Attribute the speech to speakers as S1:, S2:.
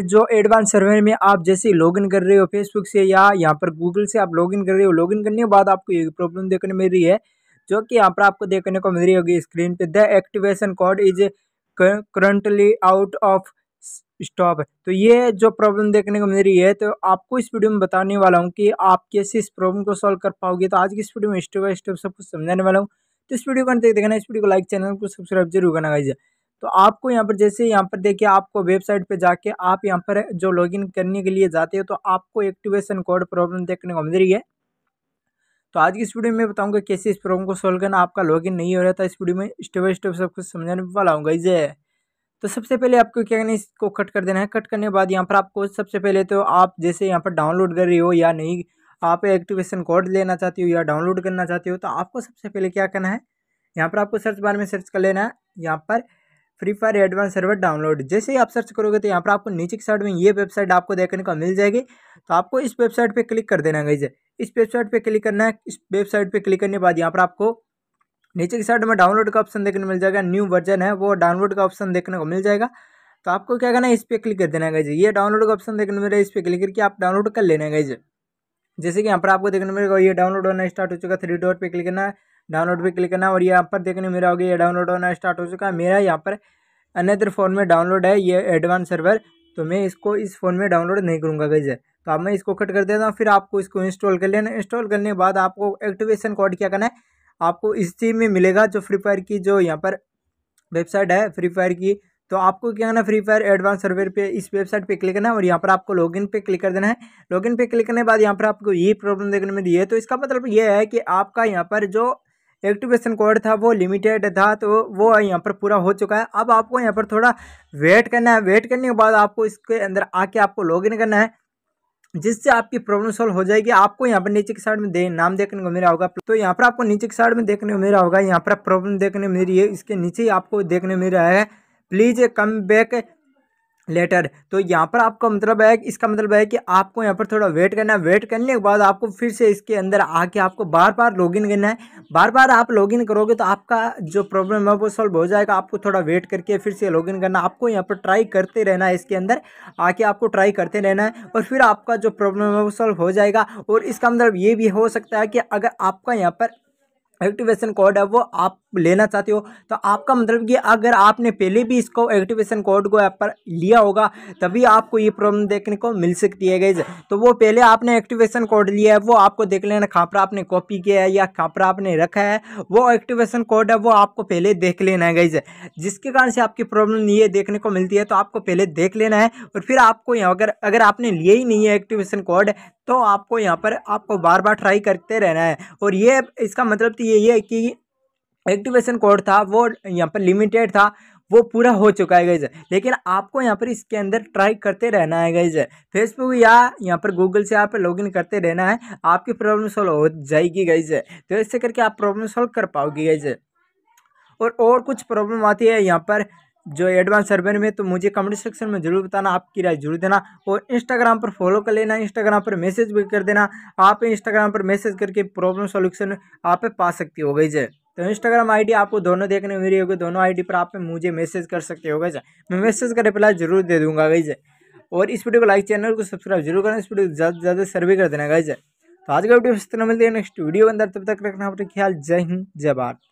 S1: जो advance server में आप जैसे लॉगिन कर रहे हो फेसबुक से या यहाँ पर गूगल से आप लॉगिन कर रहे हो लॉगिन करने के बाद आपको ये प्रॉब्लम देखने मिल रही है जो कि यहाँ पर आपको देखने को मिल रही होगी स्क्रीन पे the activation code is currently out of stop तो ये जो प्रॉब्लम देखने को मिल रही है तो आपको इस वीडियो में बताने वाला हूँ कि आप कैसे इस प्रॉब्लम को सॉल्व कर पाओगे तो आज की इस वीडियो में स्टेप बाय स्टेप सब कुछ समझाने वाला हूँ तो इस वीडियो को देखना इस वीडियो को लाइक चैनल को सब्सक्राइब जरूर करना गाइज तो आपको यहाँ पर जैसे यहाँ पर देखिए आपको वेबसाइट पे जाके आप यहाँ पर जो लॉगिन करने के लिए जाते हो तो आपको एक्टिवेशन कोड प्रॉब्लम देखने को मिल रही है तो आज की इस वीडियो में बताऊंगा कैसे इस प्रॉब्लम को सॉल्व करना आपका लॉगिन नहीं हो रहा था तो इस वीडियो में स्टेप बाई स्टेप सब कुछ समझाने वाला हूँ गाइज तो सबसे पहले आपको क्या करना है इसको कट कर देना है कट करने के बाद यहाँ पर आपको सबसे पहले तो आप जैसे यहाँ पर डाउनलोड कर रही हो या नहीं आप एक्टिवेशन कोड लेना चाहते हो या डाउनलोड करना चाहते हो तो आपको सबसे पहले क्या करना है यहाँ पर आपको सर्च बार में सर्च कर लेना है यहाँ पर free fire advance server download जैसे ही आप सर्च करोगे तो यहाँ पर आपको नीचे की साइड में ये वेबसाइट आपको देखने को मिल जाएगी तो आपको इस वेबसाइट पर क्लिक कर देना है इस वेबसाइट पर क्लिक करना है इस वेबसाइट पर क्लिक करने के बाद यहाँ पर आपको नीचे की साइड में डाउनलोड का ऑप्शन देखने को मिल जाएगा न्यू वर्जन है वो डाउनलोड का ऑप्शन देखने को मिल जाएगा तो आपको क्या करना है इस पर क्लिक कर देना है ये डाउनलोड का ऑप्शन देखने को मिल इस पर क्लिक करके आप डाउनलोड कर लेना है जैसे कि यहाँ पर आपको देखने मिलेगा ये डाउनलोड होना स्टार्ट हो चुका थ्री डॉट पर क्लिक करना है डाउनलोड पे क्लिक करना और यहाँ पर देखने मेरा हो गया ये डाउनलोड होना स्टार्ट हो चुका है मेरा यहाँ पर अन्यत्र फ़ोन में डाउनलोड है ये एडवांस सर्वर तो मैं इसको इस फ़ोन में डाउनलोड नहीं करूँगा गई तो अब मैं इसको कट कर देता हूँ फिर आपको इसको इंस्टॉल कर लेना इंस्टॉल करने के बाद आपको एक्टिवेशन कोड क्या करना है आपको इस चीज़ में मिलेगा जो फ्री फायर की जो यहाँ पर वेबसाइट है फ्री फायर की तो आपको क्या करना है फ्री फायर एडवांस सर्वर पे इस वेबसाइट पे क्लिक करना है और यहाँ पर आपको लॉगिन पे क्लिक कर देना है लॉगिन पे क्लिक करने के बाद यहाँ पर आपको ये प्रॉब्लम देखने में दी है तो इसका मतलब ये है कि आपका यहाँ पर जो एक्टिवेशन कोड था वो लिमिटेड था तो वो यहाँ पर पूरा हो चुका है अब आपको यहाँ पर थोड़ा वेट करना है वेट करने के बाद आपको इसके अंदर आके आपको लॉगिन करना है जिससे आपकी प्रॉब्लम सॉल्व हो जाएगी आपको यहाँ पर नीचे की साइड में दे नाम देखने को मिला होगा तो यहाँ पर आपको नीचे की साइड में देखने को मिला होगा यहाँ पर प्रॉब्लम देखने को मिल रही है इसके नीचे ही आपको देखने मिल रहा है प्लीज़ कम बैक लेटर तो यहाँ पर आपका मतलब है इसका मतलब है कि आपको यहाँ पर थोड़ा वेट करना है वेट करने के बाद आपको फिर से इसके अंदर आके आपको बार बार लॉगिन करना है बार बार आप लॉगिन करोगे तो आपका जो प्रॉब्लम है वो सॉल्व हो जाएगा आपको थोड़ा वेट करके फिर से लॉगिन करना आपको यहाँ पर ट्राई करते रहना है इसके अंदर आके आपको ट्राई करते रहना है और फिर आपका जो प्रॉब्लम है वो सॉल्व हो जाएगा और इसका मतलब ये भी हो सकता है कि अगर आपका यहाँ पर एक्टिवेशन कोड है वो आप लेना चाहते हो तो आपका मतलब कि अगर आपने पहले भी इसको एक्टिवेशन कोड को ऐप पर लिया होगा तभी आपको ये प्रॉब्लम देखने को मिल सकती है गईज तो वो पहले आपने एक्टिवेशन कोड लिया है वो आपको देख लेना कहाँ पर आपने कॉपी किया है या कहाँ पर आपने रखा है वो एक्टिवेशन कोड है वो आपको पहले देख लेना है गईज जिसके कारण से आपकी प्रॉब्लम ये देखने को मिलती है तो आपको पहले देख लेना है और फिर आपको यहाँ अगर अगर आपने लिए ही नहीं है एक्टिवेशन कोड तो आपको यहाँ पर आपको बार बार ट्राई करते रहना है और ये इसका मतलब तो ये है कि एक्टिवेशन कोड था वो यहाँ पर लिमिटेड था वो पूरा हो चुका है गई लेकिन आपको यहाँ पर इसके अंदर ट्राई करते रहना है गई फेसबुक या यहाँ पर गूगल से यहाँ पर लॉगिन करते रहना है आपकी प्रॉब्लम सॉल्व हो जाएगी गईज तो इससे करके आप प्रॉब्लम सॉल्व कर पाओगी गई और और कुछ प्रॉब्लम आती है यहाँ पर जो एडवांस सर्वे में तो मुझे कमेंट सेक्शन में जरूर बताना आपकी राय जरूर देना और इंस्टाग्राम पर फॉलो कर लेना इंस्टाग्राम पर मैसेज भी कर देना आप इंस्टाग्राम पर मैसेज करके प्रॉब्लम सॉल्यूशन आप पा सकती हो गई तो इंस्टाग्राम आईडी आपको दोनों देखने मिल रही होगी दोनों आईडी पर आप मुझे मैसेज कर सकते हो गई मैं मैसेज का रिप्लाई जरूर दे दूंगा गई और इस वीडियो को लाइक चैनल को सब्सक्राइब जरूर करना इस वीडियो को ज़्यादा से ज़्यादा सर्वे कर देना गई तो आज का वीडियो मिलती है मिलते हैं नेक्स्ट वीडियो के अंदर तब तक रखना अपने ख्याल जय हिंद जय भारत